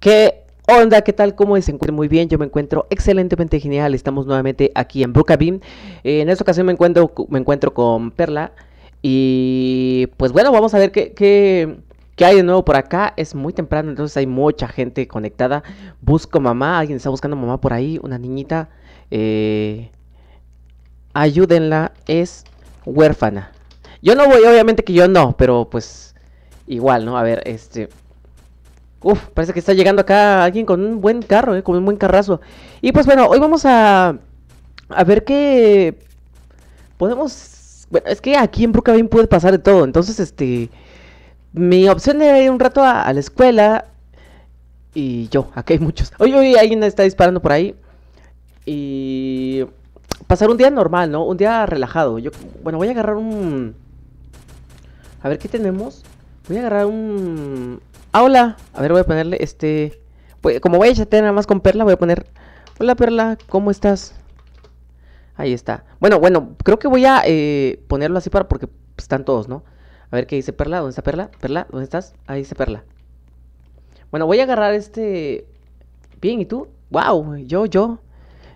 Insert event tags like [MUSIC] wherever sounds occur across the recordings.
¿Qué onda? ¿Qué tal? ¿Cómo se encuentran? Muy bien, yo me encuentro excelentemente genial. Estamos nuevamente aquí en Brookabin. en esta ocasión me encuentro, me encuentro con Perla. Y pues bueno, vamos a ver qué, qué, hay de nuevo por acá. Es muy temprano, entonces hay mucha gente conectada. Busco mamá, alguien está buscando mamá por ahí, una niñita. Eh, ayúdenla, es huérfana. Yo no voy, obviamente que yo no, pero pues igual, ¿no? A ver, este... Uf, parece que está llegando acá alguien con un buen carro, eh, con un buen carrazo. Y pues bueno, hoy vamos a, a ver qué podemos... Bueno, es que aquí en Brookhaven puede pasar de todo. Entonces, este... Mi opción era ir un rato a, la escuela. Y yo, aquí [LAUGHS] hay muchos. Oye, oye, alguien está disparando por ahí. Y... Pasar un día normal, ¿no? Un día relajado. Yo, bueno, voy a agarrar un... A ver, ¿qué tenemos? Voy a agarrar un... Ah, hola. A ver, voy a ponerle este. como voy a echarte nada más con Perla, voy a poner. Hola Perla, ¿cómo estás? Ahí está. Bueno, bueno, creo que voy a eh, ponerlo así para porque están todos, ¿no? A ver qué dice Perla, ¿dónde está Perla? Perla, ¿dónde estás? Ahí dice Perla. Bueno, voy a agarrar este. Bien, ¿y tú? ¡Wow! Yo, yo.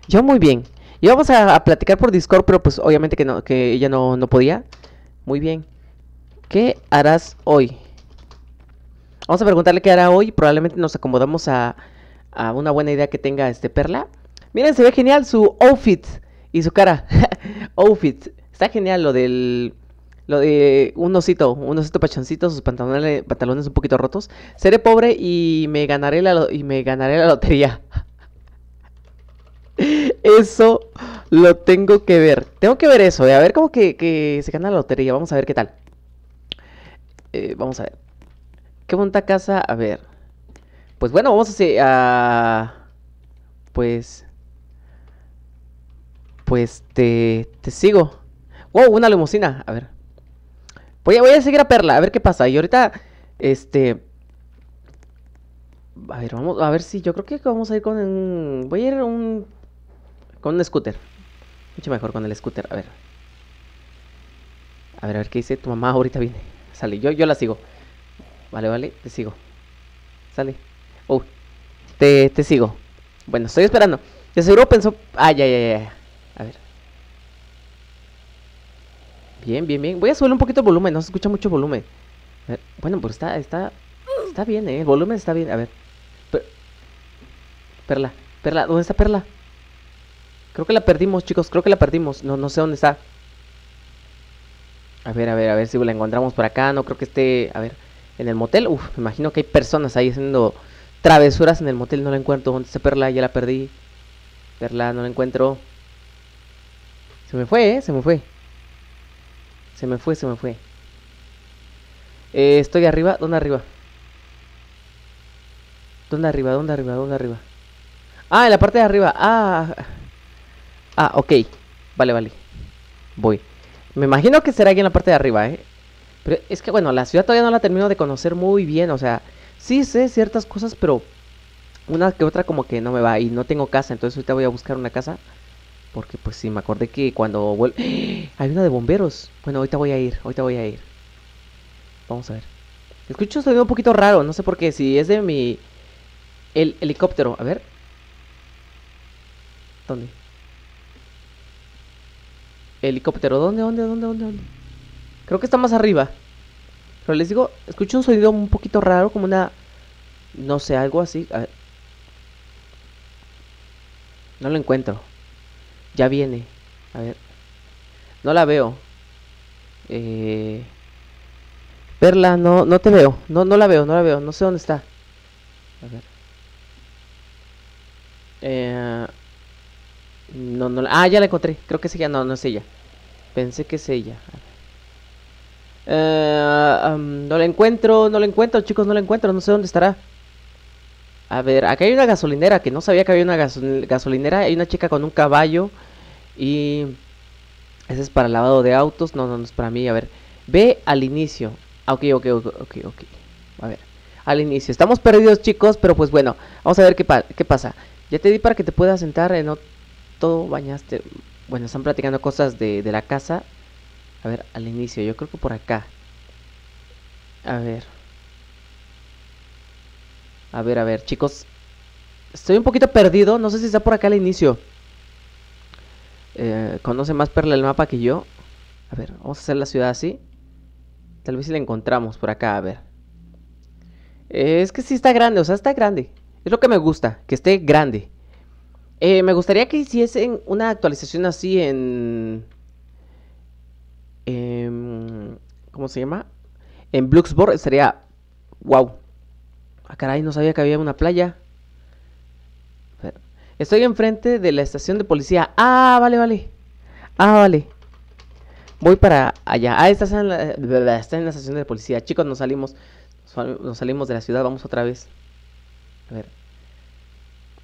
Yo muy bien. Y vamos a, a platicar por Discord, pero pues obviamente que no, que ella no, no podía. Muy bien. ¿Qué harás hoy? Vamos a preguntarle qué hará hoy. Probablemente nos acomodamos a, una buena idea que tenga este Perla. Miren, se ve genial su outfit y su cara. [LAUGHS] outfit. Está genial lo del. Lo de un osito, un osito pachoncito, sus pantalones, pantalones un poquito rotos. Seré pobre y me ganaré la, y me ganaré la lotería. [LAUGHS] eso lo tengo que ver. Tengo que ver eso, eh. a ver cómo que, se gana la lotería. Vamos a ver qué tal. Eh, vamos a ver. Qué bonita casa. A ver. Pues bueno, vamos a hacer. Ah, pues. Pues te, te sigo. Wow, una limusina. A ver. Voy a, voy a seguir a Perla, a ver qué pasa. Y ahorita, este. A ver, vamos a ver si. Yo creo que vamos a ir con. Un, voy a ir un. Con un scooter. Mucho mejor con el scooter. A ver. A ver, a ver qué dice tu mamá. Ahorita viene. Sale, yo, yo la sigo. Vale, vale, te sigo. Sale. Oh, te, te sigo. Bueno, estoy esperando. De seguro pensó... Ah, ya, ya, ya. A ver. Bien, bien, bien. Voy a subir un poquito el volumen. No se escucha mucho volumen. Bueno, pues está... Está está bien, ¿eh? El volumen está bien. A ver. Perla. Perla. ¿Dónde está Perla? Creo que la perdimos, chicos. Creo que la perdimos. No, no sé dónde está. A ver, a ver, a ver si la encontramos por acá. No creo que esté... A ver en el motel. uff, me imagino que hay personas ahí haciendo travesuras en el motel. No la encuentro. ¿Dónde está Perla? Ya la perdí. Perla, no la encuentro. Se me fue, ¿eh? Se me fue. Se me fue, se me fue. Eh, estoy arriba. ¿Dónde arriba? ¿Dónde arriba? ¿Dónde arriba? ¿Dónde arriba? Ah, en la parte de arriba. Ah. Ah, ok. Vale, vale. Voy. Me imagino que será aquí en la parte de arriba, ¿eh? Pero es que bueno, la ciudad todavía no la termino de conocer muy bien, o sea, sí sé ciertas cosas, pero una que otra como que no me va y no tengo casa, entonces ahorita voy a buscar una casa. Porque pues sí, me acordé que cuando vuelvo... [GASPS] Hay una de bomberos. Bueno, ahorita voy a ir, ahorita voy a ir. Vamos a ver. Escucho un sonido un poquito raro, no sé por qué, si es de mi... El helicóptero, a ver. ¿Dónde? Helicóptero, ¿dónde, dónde, dónde, dónde, dónde? Creo que está más arriba. Pero les digo, escucho un sonido un poquito raro, como una... No sé, algo así. No lo encuentro. Ya viene. A ver. No la veo. Eh... Perla, no, no te veo. No, no la veo, no la veo. No sé dónde está. A ver. Eh... No, no. Ah, ya la encontré. Creo que es ella. No, no es ella. Pensé que es ella. A ver no le encuentro, no le encuentro, chicos, no la encuentro, no sé dónde estará. A ver, acá hay una gasolinera, que no sabía que había una gasolinera. Hay una chica con un caballo y... Ese es para lavado de autos. No, no, no es para mí. A ver, ve al inicio. Ok, ok, ok, ok, ok. A ver, al inicio. Estamos perdidos, chicos, pero pues bueno, vamos a ver qué, qué pasa. Ya te di para que te puedas sentar en todo bañaste. Bueno, están platicando cosas de, de la casa. A ver, al inicio, yo creo que por acá. A ver. A ver, a ver, chicos. Estoy un poquito perdido, no sé si está por acá al inicio. Eh, conoce más Perla el mapa que yo. A ver, vamos a hacer la ciudad así. Tal vez si la encontramos por acá, a ver. Eh, es que sí está grande, o sea, está grande. Es lo que me gusta, que esté grande. Eh, me gustaría que hiciesen una actualización así en... Em, ¿cómo se llama? En Bluxburg sería, wow, ah, caray, no sabía que había una playa. Estoy enfrente de la estación de policía. Ah, vale, vale. Ah, vale. Voy para allá. Ah, está en la, está en la estación de policía. Chicos, nos salimos. Nos salimos de la ciudad. Vamos otra vez. A ver.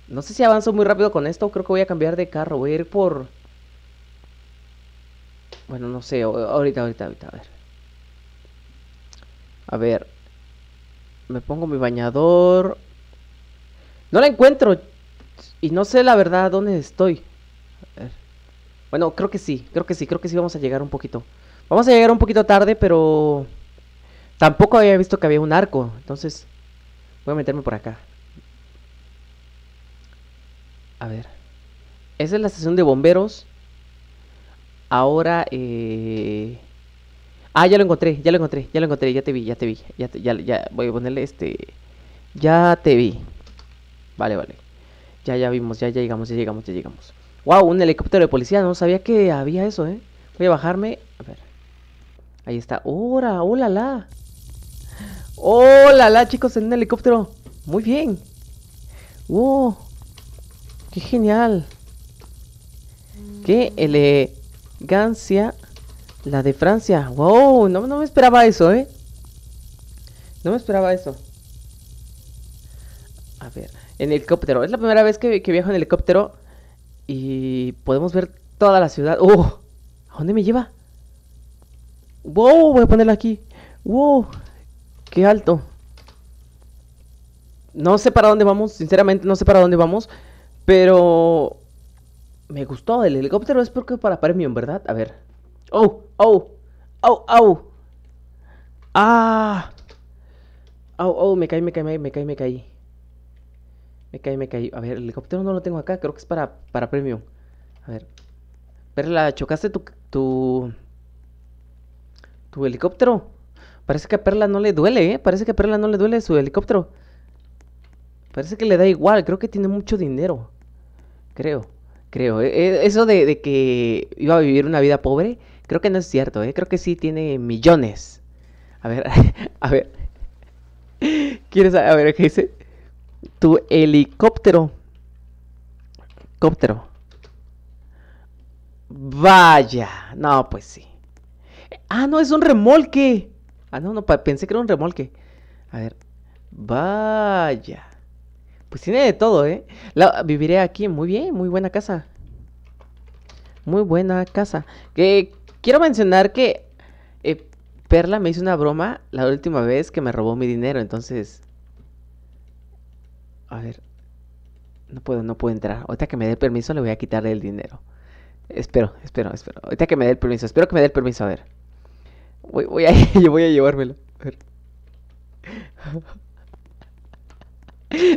No sé si avanzo muy rápido con esto. Creo que voy a cambiar de carro. Voy a ir por bueno, no sé, ahorita, ahorita, ahorita, a ver. A ver. Me pongo mi bañador. No la encuentro. Y no sé la verdad dónde estoy. A ver. Bueno, creo que sí, creo que sí, creo que sí vamos a llegar un poquito. Vamos a llegar un poquito tarde, pero tampoco había visto que había un arco. Entonces, voy a meterme por acá. A ver. Esa es la estación de bomberos. Ahora, eh... ah, ya lo encontré, ya lo encontré, ya lo encontré, ya te vi, ya te vi, ya, voy a ponerle este, ya te vi. Vale, vale. Ya, ya vimos, ya, ya llegamos, ya llegamos, ya llegamos. Wow, un helicóptero de policía, no sabía que había eso, ¿eh? Voy a bajarme, a ver. Ahí está, hola, ¡Hola, ¡Hola, chicos! En un helicóptero. Muy bien. ¡Wow! ¡Qué genial! ¡Qué le Gancia, la de Francia. ¡Wow! No, me esperaba eso, ¿eh? No me esperaba eso. A ver, en helicóptero. Es la primera vez que, que viajo en helicóptero y podemos ver toda la ciudad. ¡Oh! ¿A dónde me lleva? ¡Wow! Voy a ponerla aquí. ¡Wow! ¡Qué alto! No sé para dónde vamos, sinceramente no sé para dónde vamos, pero me gustó el helicóptero, es porque para premium, ¿verdad? A ver. ¡Oh! ¡Oh! ¡Oh! ¡Oh! ¡Ah! ¡Oh! ¡Oh! Me caí, me caí, me caí, me caí. Me caí, me caí. A ver, el helicóptero no lo tengo acá, creo que es para, para premium. A ver. Perla, ¿chocaste tu, tu. tu helicóptero? Parece que a Perla no le duele, ¿eh? Parece que a Perla no le duele su helicóptero. Parece que le da igual, creo que tiene mucho dinero. Creo creo. Eh, eh, eso de, que iba a vivir una vida pobre, creo que no es cierto, eh, Creo que sí tiene millones. A ver, [LAUGHS] a ver. [LAUGHS] ¿Quieres saber? A ver qué dice? Tu helicóptero. Helicóptero. Vaya. No, pues sí. Ah, no, es un remolque. Ah, no, no, pensé que era un remolque. A ver. Vaya. Pues tiene de todo, ¿eh? viviré aquí, muy bien, muy buena casa. Muy buena casa. Que quiero mencionar que eh, Perla me hizo una broma la última vez que me robó mi dinero, entonces... A ver. No puedo, no puedo entrar. Ahorita que me dé permiso le voy a quitar el dinero. Espero, espero, espero. Ahorita que me dé el permiso. Espero que me dé el permiso. A ver. [LAUGHS] yo voy a llevármelo. A ver. [LAUGHS]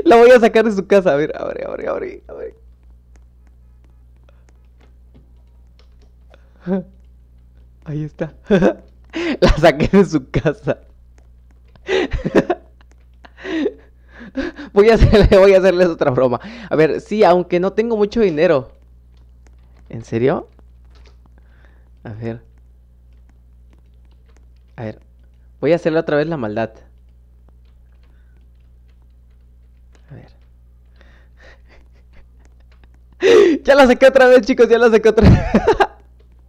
La [LAUGHS] voy a sacar de su casa. A ver, abre, abre, abre, abre. [LAUGHS] Ahí está. [LAUGHS] La saqué de su casa. Voy a hacerle, voy a hacerles otra broma. A ver, sí, aunque no tengo mucho dinero. ¿En serio? A ver. A ver. Voy a hacerle otra vez la maldad. Ya la saqué otra vez, chicos, ya la saqué otra vez.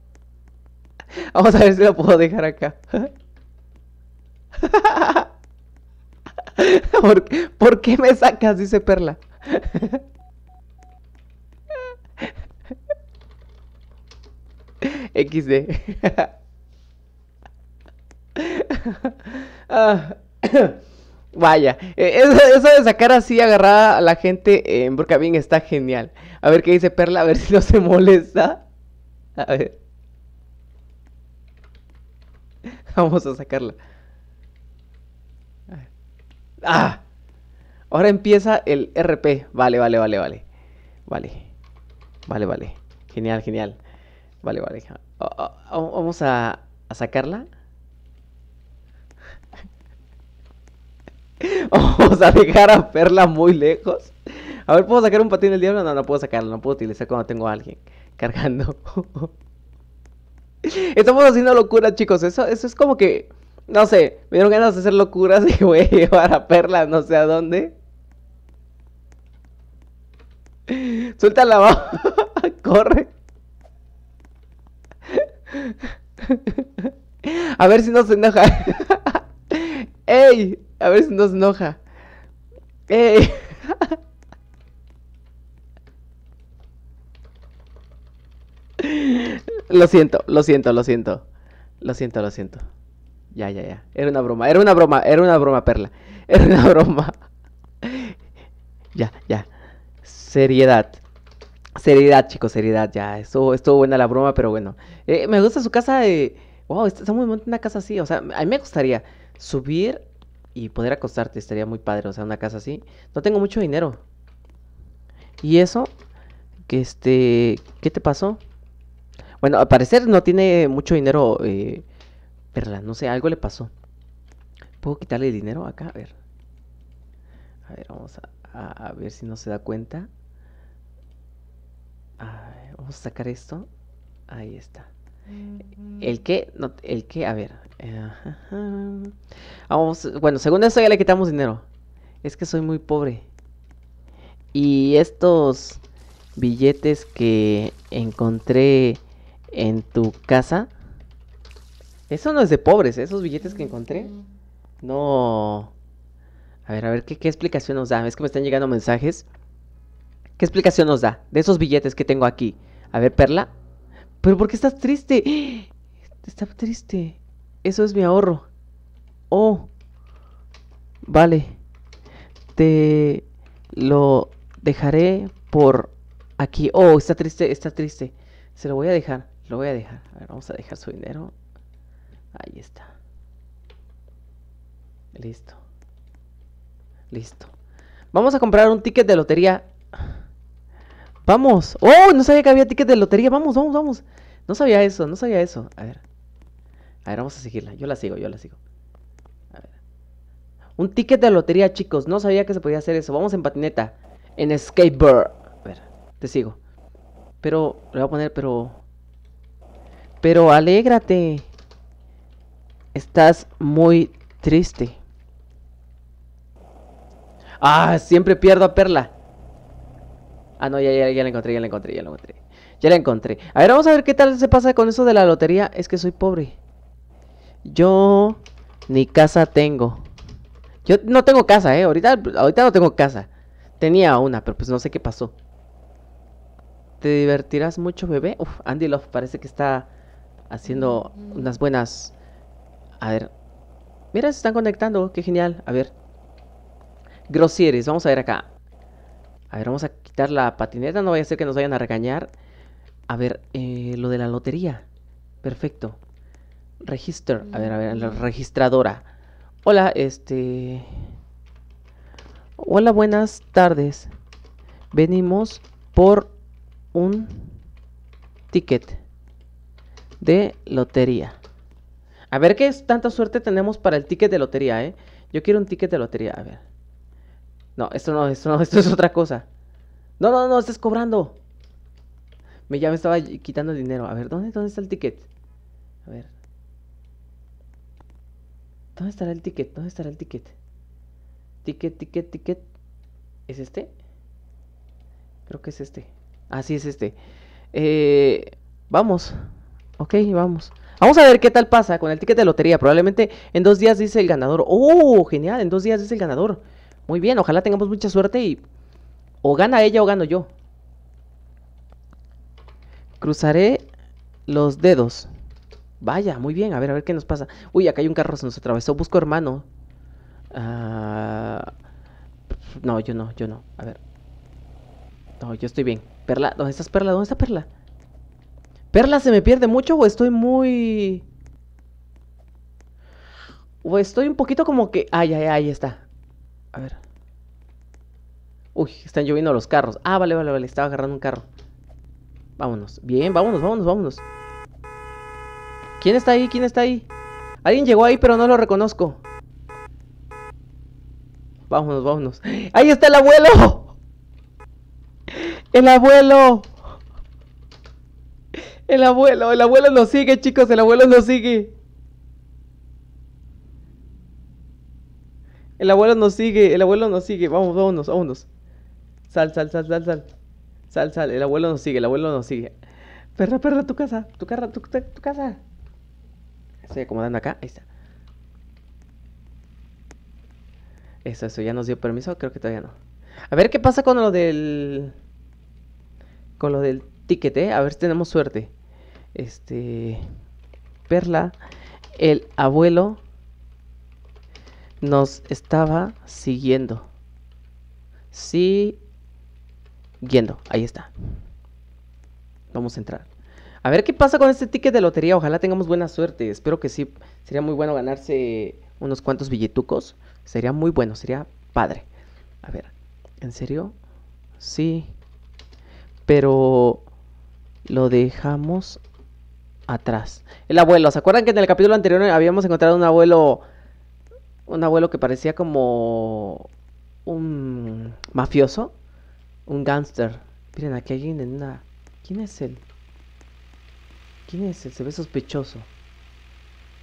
[LAUGHS] Vamos a ver si la puedo dejar acá. [LAUGHS] ¿Por, qué me sacas? Dice Perla. [LAUGHS] XD. ah. Vaya, e, eso, de sacar así agarrada a la gente en Burka está genial. A ver qué dice Perla, a ver si no se molesta. A ver. [LAUGHS] Vamos a sacarla. ¡Ah! Ahora empieza el RP. Vale, vale, vale, vale. Vale. Vale, vale. Genial, genial. Vale, vale. Ah, ah, ah, vamos a sacarla. Vamos [LAUGHS] a dejar a Perla muy lejos. A ver, ¿puedo sacar un patín del diablo? No, no puedo sacarlo, no puedo utilizar cuando tengo a alguien cargando. [LAUGHS] Estamos haciendo locuras, chicos. Eso, eso es como que, no sé, me dieron ganas de hacer locuras y voy a llevar a Perla no sé a dónde. Suelta la [LAUGHS] corre. a ver si no se enoja. ¡Ey! A ver si nos enoja. Eh. [LAUGHS] Lo siento, lo siento, lo siento. Lo siento, lo siento. Ya, ya, ya. Era una broma, era una broma, era una broma, Perla. Era una broma. [LAUGHS] Ya, ya. Seriedad. Seriedad, chicos, seriedad. Ya, estuvo, estuvo buena la broma, pero bueno. Eh, me gusta su casa de... Wow, muy bonita una casa así. O sea, a mí me gustaría subir y poder acostarte estaría muy padre, o sea, una casa así. No tengo mucho dinero. Y eso, que este, ¿qué te pasó? Bueno, al parecer no tiene mucho dinero, eh, Perla, no sé, algo le pasó. ¿Puedo quitarle el dinero acá? A ver. A ver, vamos a, ver si no se da cuenta. vamos a sacar esto. Ahí está. El que, no, el que, a ver. Eh, Vamos, bueno, según eso ya le quitamos dinero. Es que soy muy pobre. Y estos billetes que encontré en tu casa. Eso no es de pobres, ¿eh? esos billetes que encontré. Mm. No. A ver, a ver, ¿qué, ¿qué, explicación nos da? Es que me están llegando mensajes. ¿Qué explicación nos da de esos billetes que tengo aquí? A ver, Perla, ¿Pero por qué estás triste? [GASPS] Está triste. Eso es mi ahorro. Oh. Vale. Te lo dejaré por aquí. Oh, está triste, está triste. Se lo voy a dejar. Lo voy a dejar. A ver, vamos a dejar su dinero. Ahí está. Listo. Listo. Vamos a comprar un ticket de lotería. Vamos. Oh, no sabía que había ticket de lotería. Vamos, vamos, vamos. No sabía eso, no sabía eso. A ver. A ver, vamos a seguirla. Yo la sigo, yo la sigo. Un ticket de lotería, chicos. No sabía que se podía hacer eso. Vamos en patineta. En skateboard. A ver, te sigo. Pero, le voy a poner, pero... Pero alégrate. Estás muy triste. Ah, siempre pierdo a Perla. Ah, no, ya, la encontré, ya la encontré, ya la encontré. Ya la encontré. A ver, vamos a ver qué tal se pasa con eso de la lotería. Es que soy pobre. Yo ni casa tengo. Yo no tengo casa, eh. Ahorita, ahorita no tengo casa. Tenía una, pero pues no sé qué pasó. ¿Te divertirás mucho, bebé? Uf, Andy Love parece que está haciendo mm. unas buenas... A ver. Mira, se están conectando. Qué genial. A ver. Groceries, Vamos a ver acá. A ver, vamos a quitar la patineta, no vaya a ser que nos vayan a regañar. A ver, eh, lo de la lotería. Perfecto. Register, a ver, a ver, la registradora. Hola, este... Hola, buenas tardes. Venimos por un ticket de lotería. A ver qué tanta suerte tenemos para el ticket de lotería, ¿eh? Yo quiero un ticket de lotería, a ver. No, esto no, esto no, [LAUGHS] esto es otra cosa. No, no, no, estás cobrando. Me, ya me estaba quitando dinero. A ver, ¿dónde, dónde está el ticket? A ver. ¿Dónde estará el ticket? ¿Dónde estará el ticket? Ticket, ticket, ticket. ¿Es este? Creo que es este. Ah, sí, es este. Eh, vamos. Ok, vamos. Vamos a ver qué tal pasa con el ticket de lotería. Probablemente en dos días dice el ganador. ¡Oh, genial! En dos días dice el ganador. Muy bien, ojalá tengamos mucha suerte y... O gana ella o gano yo. Cruzaré los dedos. Vaya, muy bien. A ver, a ver qué nos pasa. Uy, acá hay un carro, se nos atravesó. Busco hermano. Ah, no, yo no, yo no. A ver. No, yo estoy bien. Perla, ¿dónde estás, Perla? ¿Dónde está Perla? ¿Perla se me pierde mucho o estoy muy...? O estoy un poquito como que... Ay, ay, ay, está. A ver. Uy, están lloviendo los carros. Ah, vale, vale, vale. Estaba agarrando un carro. Vámonos. Bien, vámonos, vámonos, vámonos. ¿Quién está ahí? ¿Quién está ahí? Alguien llegó ahí, pero no lo reconozco. Vámonos, vámonos. ¡Ahí está el abuelo! ¡El abuelo! El abuelo, el abuelo nos sigue, chicos. El abuelo nos sigue. El abuelo nos sigue, el abuelo nos sigue. Vamos, vámonos, vámonos. Sal, sal, sal, sal, sal. Sal, sal. El abuelo nos sigue, el abuelo nos sigue. Perra, perra, tu casa, tu casa, tu, casa. Estoy acomodando acá, ahí está. Eso, eso, ya nos dio permiso, creo que todavía no. A ver qué pasa con lo del. Con lo del ticket, ¿eh? A ver si tenemos suerte. Este. Perla, el abuelo nos estaba siguiendo. sí, Siguiendo. Ahí está. Vamos a entrar. A ver qué pasa con este ticket de lotería. Ojalá tengamos buena suerte. Espero que sí. Sería muy bueno ganarse unos cuantos billetucos. Sería muy bueno. Sería padre. A ver. ¿En serio? Sí. Pero lo dejamos atrás. El abuelo. ¿Se acuerdan que en el capítulo anterior habíamos encontrado un abuelo un abuelo que parecía como un mafioso, un gángster. Miren, aquí hay alguien en una... ¿Quién es él? ¿Quién es él? Se ve sospechoso.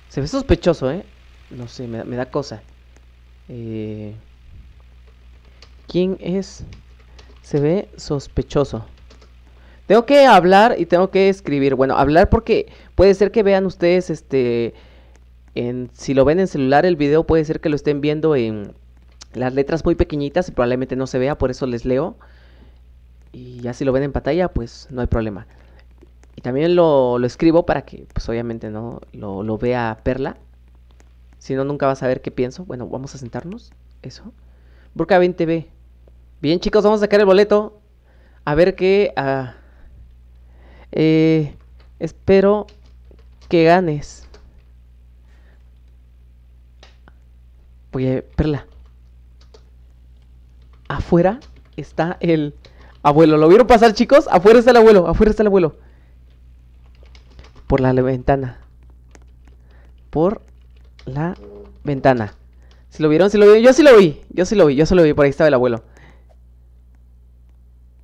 Se ve sospechoso, ¿eh? No sé, me, da cosa. Eh, ¿Quién es? Se ve sospechoso. Tengo que hablar y tengo que escribir. Bueno, hablar porque puede ser que vean ustedes este si lo ven en celular, el video puede ser que lo estén viendo en las letras muy pequeñitas y probablemente no se vea, por eso les leo. Y ya si lo ven en pantalla, pues no hay problema. Y también lo, escribo para que, pues obviamente no lo, vea Perla. Si no, nunca va a saber qué pienso. Bueno, vamos a sentarnos. Eso. Burka 20B. Bien, chicos, vamos a sacar el boleto. A ver qué... Ah, eh, espero que ganes. Oye, perla Afuera está el abuelo. ¿Lo vieron pasar, chicos? Afuera está el abuelo, afuera está el abuelo. Por la ventana. Por la ventana. ¿Si lo vieron? ¿Si ¿Sí lo vi? Yo sí lo vi, yo sí lo vi, yo sí lo vi. Por ahí estaba el abuelo.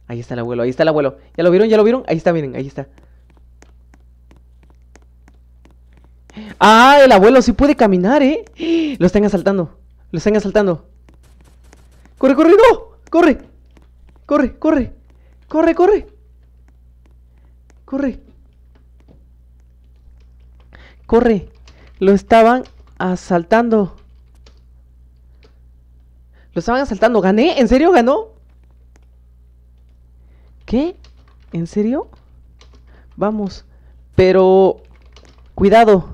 Ahí está el abuelo, ahí está el abuelo. ¿Ya lo vieron? ¿Ya lo vieron? Ahí está, miren, ahí está. Ah, el abuelo sí puede caminar, ¿eh? [GASPS] Lo están asaltando. Lo están asaltando. ¡Corre, corre! ¡No! ¡Corre! ¡Corre, corre! ¡Corre, corre! ¡Corre! ¡Corre! Lo estaban asaltando. Lo estaban asaltando. ¿Gané? ¿En serio ganó? ¿Qué? ¿En serio? Vamos. Pero... Cuidado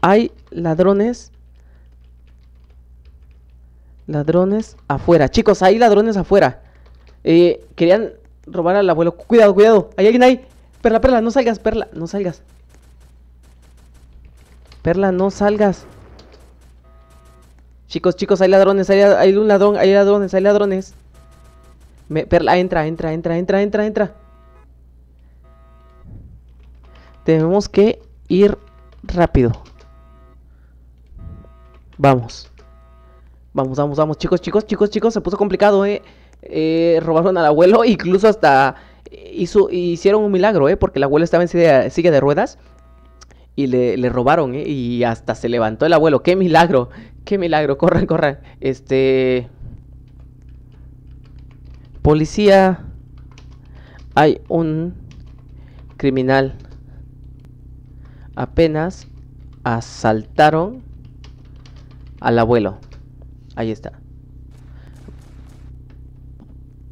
hay ladrones ladrones afuera. Chicos, hay ladrones afuera. Eh, querían robar al abuelo. Cuidado, cuidado. Hay alguien ahí. Perla, perla, no salgas, perla, no salgas. Perla, no salgas. Chicos, chicos, hay ladrones, hay, un ladrón, hay ladrones, hay ladrones. perla, entra, entra, entra, entra, entra, entra. Tenemos que ir rápido. Vamos. Vamos, vamos, vamos. Chicos, chicos, chicos, chicos. Se puso complicado, eh. eh robaron al abuelo. [LAUGHS] Incluso hasta hizo, hicieron un milagro, eh. Porque el abuelo estaba en silla, de ruedas. Y le, le robaron, eh. Y hasta se levantó el abuelo. ¡Qué milagro! ¡Qué milagro! [LAUGHS] Corran, corran. Este. Policía. Hay un criminal. Apenas asaltaron al abuelo. Ahí está.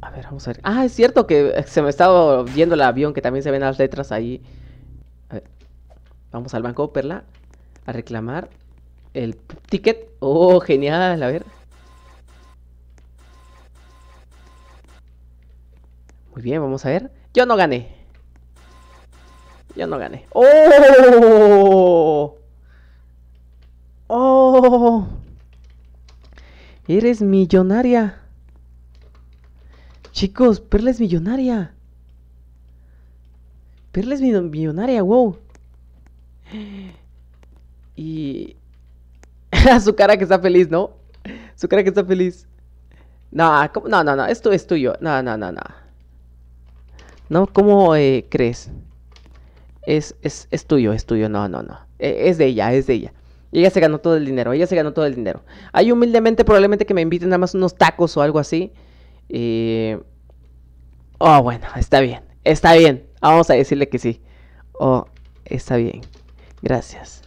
A ver, vamos a ver. Ah, es cierto que se me estaba viendo el avión, que también se ven las letras ahí. A ver. Vamos al banco, Perla. A reclamar el ticket. Oh, genial. A ver. Muy bien, vamos a ver. Yo no gané. Yo no gané. ¡Oh! ¡Oh! Eres millonaria. Chicos, Perla es millonaria. Perla es millonaria, wow. [GASPS] Y... [LAUGHS] Su cara que está feliz, ¿no? Su cara que está feliz. No, no, no, esto es tuyo. No, no, no, no. No, ¿cómo eh, crees? Es, tuyo, es tuyo, no, no, no. E, es de ella, es de ella ella se ganó todo el dinero, ella se ganó todo el dinero. Hay humildemente probablemente que me inviten nada más unos tacos o algo así. Y... Oh, bueno, está bien, está bien. Vamos a decirle que sí. Oh, está bien. Gracias.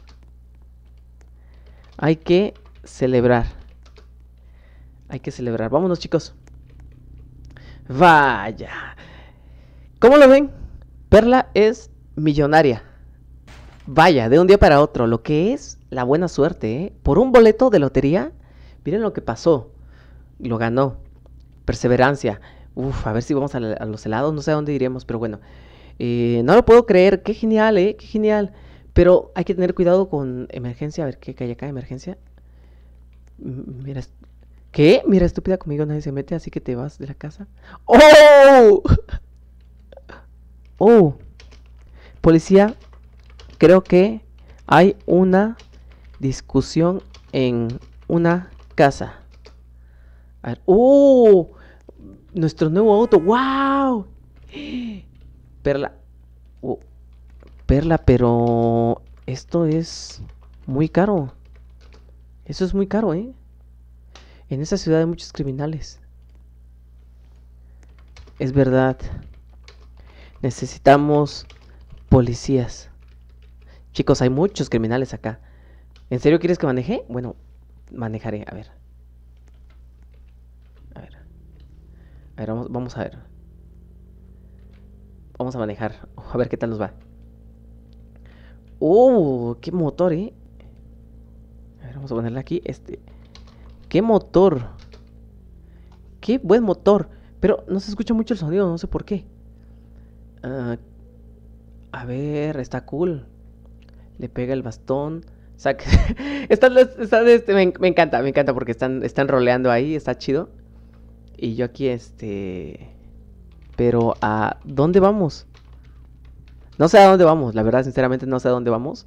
Hay que celebrar. Hay que celebrar. Vámonos, chicos. Vaya. ¿Cómo lo ven? Perla es millonaria. Vaya, de un día para otro, lo que es la buena suerte, ¿eh? Por un boleto de lotería, miren lo que pasó. Lo ganó. Perseverancia. Uf, a ver si vamos a, los helados, no sé a dónde iríamos, pero bueno. Eh, no lo puedo creer, qué genial, ¿eh? Qué genial. Pero hay que tener cuidado con emergencia, a ver qué hay acá, emergencia. mira, ¿qué? Mira, estúpida, conmigo nadie se mete, así que te vas de la casa. ¡Oh! [LAUGHS] ¡Oh! Policía creo que hay una discusión en una casa. A ¡Oh! Nuestro nuevo auto. ¡Wow! Perla. Uh, perla, pero esto es muy caro. Eso es muy caro, ¿eh? En esa ciudad hay muchos criminales. Es verdad. Necesitamos policías. Chicos, hay muchos criminales acá. ¿En serio quieres que maneje? Bueno, manejaré. A ver. A ver. A ver, vamos, a ver. Vamos a manejar. A ver qué tal nos va. ¡Oh! ¡Qué motor, eh! A ver, vamos a ponerle aquí. Este. ¡Qué motor! ¡Qué buen motor! Pero no se escucha mucho el sonido, no sé por qué. Ah, a ver, está cool le pega el bastón. [LAUGHS] este, me, encanta, me encanta porque están, están roleando ahí, está chido. Y yo aquí, este... Pero, ¿a dónde vamos? No sé a dónde vamos, la verdad, sinceramente, no sé a dónde vamos.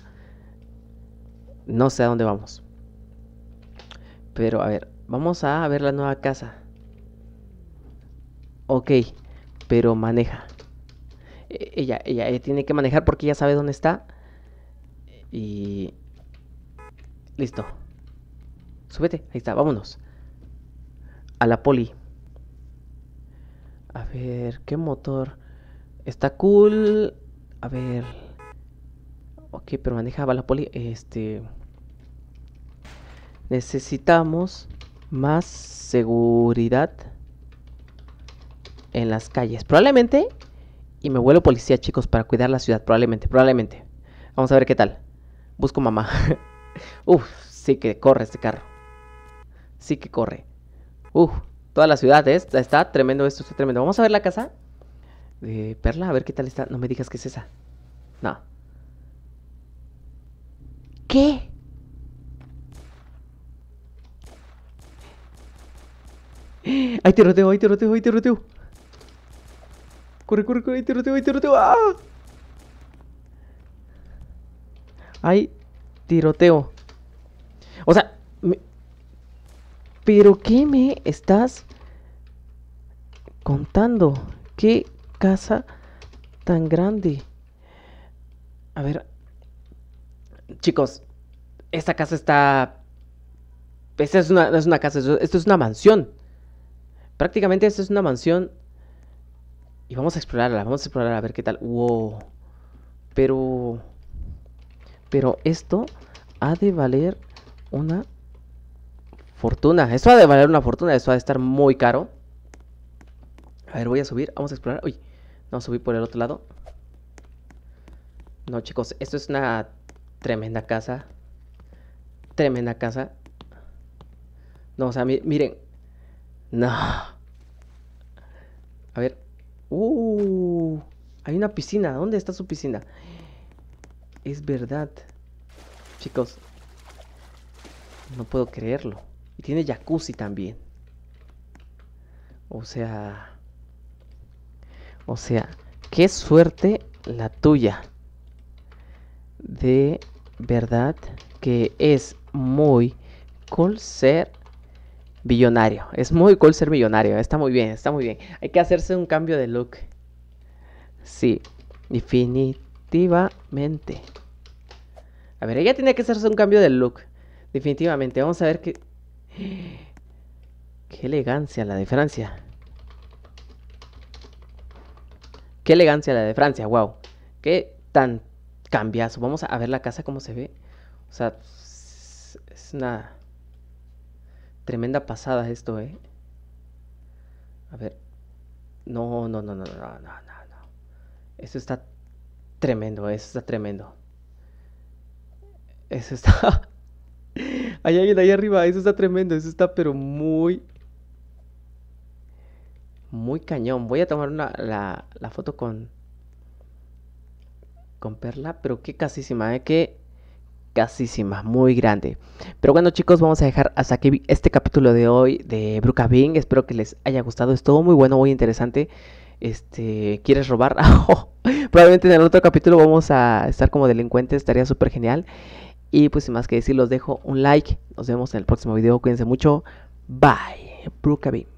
No sé a dónde vamos. Pero, a ver, vamos a ver la nueva casa. Ok, pero maneja. E, ella, ella, ella tiene que manejar porque ya sabe dónde está. Y... Listo. Súbete, ahí está, vámonos. A la poli. A ver, ¿qué motor? Está cool. A ver. Ok, pero manejaba la poli. Este. Necesitamos más seguridad en las calles. Probablemente. Y me vuelo policía, chicos, para cuidar la ciudad. Probablemente, probablemente. Vamos a ver qué tal. Busco mamá. [LAUGHS] Uf, sí que corre este carro. Sí que corre. Uf, toda la ciudad está, está tremendo esto, está tremendo. Vamos a ver la casa. de Perla, a ver qué tal está. No me digas que es esa. No. ¿Qué? te ay, te roteo, ay, te roteo. Corre, corre, corre, te roteo! ay, te roteo! ¡Ah! hay tiroteo. O sea, ¿pero qué me estás contando? ¿Qué casa tan grande? A ver, chicos, esta casa está... Esta es una, es una casa, esto es una mansión. Prácticamente esto es una mansión. Y vamos a explorarla, vamos a explorarla a ver qué tal. Wow. Pero... Pero esto ha de valer una fortuna. Esto ha de valer una fortuna. Esto ha de estar muy caro. A ver, voy a subir. Vamos a explorar. Uy, no subí por el otro lado. No, chicos, esto es una tremenda casa. Tremenda casa. No, o sea, miren. No. A ver. Uh, hay una piscina. ¿Dónde está su piscina? Es verdad. Chicos, no puedo creerlo. Y tiene jacuzzi también. O sea... O sea, qué suerte la tuya. De verdad que es muy cool ser billonario. Es muy cool ser millonario. Está muy bien, está muy bien. Hay que hacerse un cambio de look. Sí, infinito Definitivamente. A ver, ella tiene que hacerse un cambio de look. Definitivamente. Vamos a ver qué... Qué elegancia la de Francia. Qué elegancia la de Francia, wow. Qué tan cambiazo. Vamos a ver la casa como se ve. O sea, es una tremenda pasada esto, ¿eh? A ver. No, no, no, no, no, no, no. Esto está tremendo, eso está tremendo. Eso está... [LAUGHS] ahí arriba, eso está tremendo, eso está pero muy... Muy cañón. Voy a tomar la, foto con... Con Perla, pero qué casísima, que eh, Qué casísima, muy grande. Pero bueno chicos, vamos a dejar hasta aquí este capítulo de hoy de Bruca Bing. Espero que les haya gustado, estuvo muy bueno, muy interesante este, quieres robar. [LAUGHS] Probablemente en el otro capítulo vamos a estar como delincuentes, estaría súper genial. Y pues sin más que decir, los dejo un like. Nos vemos en el próximo video. Cuídense mucho. Bye. B